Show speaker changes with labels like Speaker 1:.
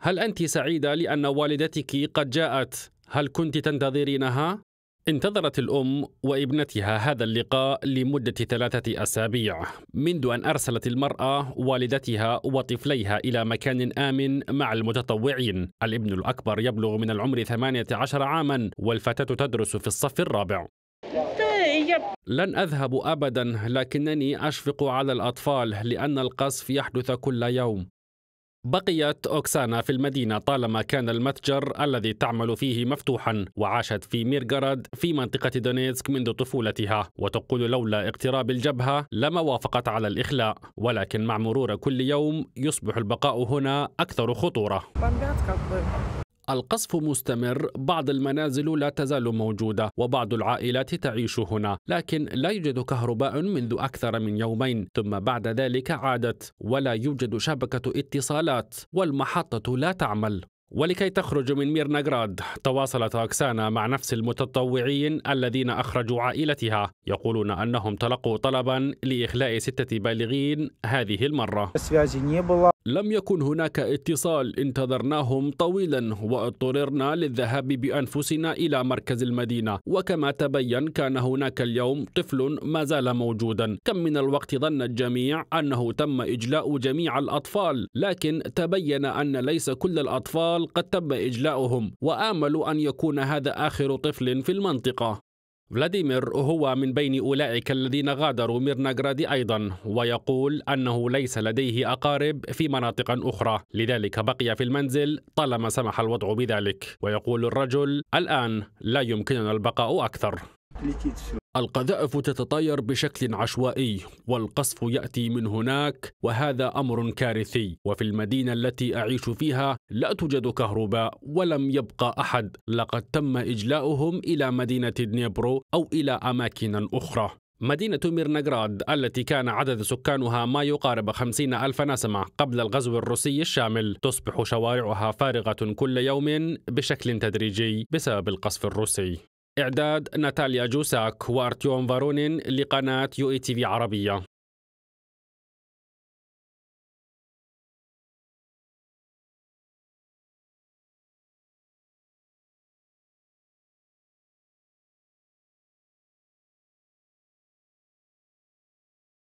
Speaker 1: هل أنت سعيدة لأن والدتك قد جاءت؟ هل كنت تنتظرينها؟ انتظرت الأم وابنتها هذا اللقاء لمدة ثلاثة أسابيع منذ أن أرسلت المرأة والدتها وطفليها إلى مكان آمن مع المتطوعين الابن الأكبر يبلغ من العمر 18 عاما والفتاة تدرس في الصف الرابع لن أذهب أبدا لكنني أشفق على الأطفال لأن القصف يحدث كل يوم بقيت أوكسانا في المدينة طالما كان المتجر الذي تعمل فيه مفتوحا وعاشت في ميرغراد في منطقة دونيتسك منذ طفولتها وتقول لولا اقتراب الجبهة لما وافقت على الإخلاء ولكن مع مرور كل يوم يصبح البقاء هنا أكثر خطورة القصف مستمر بعض المنازل لا تزال موجودة وبعض العائلات تعيش هنا لكن لا يوجد كهرباء منذ أكثر من يومين ثم بعد ذلك عادت ولا يوجد شبكة اتصالات والمحطة لا تعمل ولكي تخرج من ميرناغراد تواصلت أكسانا مع نفس المتطوعين الذين أخرجوا عائلتها يقولون أنهم تلقوا طلبا لإخلاء ستة بالغين هذه المرة لم يكن هناك اتصال انتظرناهم طويلا واضطررنا للذهاب بانفسنا الى مركز المدينه وكما تبين كان هناك اليوم طفل ما زال موجودا كم من الوقت ظن الجميع انه تم اجلاء جميع الاطفال لكن تبين ان ليس كل الاطفال قد تم اجلاؤهم واملوا ان يكون هذا اخر طفل في المنطقه فلاديمير هو من بين أولئك الذين غادروا ميرناغراد أيضا ويقول أنه ليس لديه أقارب في مناطق أخرى لذلك بقي في المنزل طالما سمح الوضع بذلك ويقول الرجل الآن لا يمكننا البقاء أكثر القذائف تتطاير بشكل عشوائي والقصف ياتي من هناك وهذا امر كارثي وفي المدينه التي اعيش فيها لا توجد كهرباء ولم يبقى احد لقد تم اجلاؤهم الى مدينه دنيبرو او الى اماكن اخرى مدينة ميرنغراد التي كان عدد سكانها ما يقارب خمسين ألف نسمة قبل الغزو الروسي الشامل تصبح شوارعها فارغة كل يوم بشكل تدريجي بسبب القصف الروسي إعداد ناتاليا جوساك وأرتيوم فارونين لقناة يو اي تي في عربية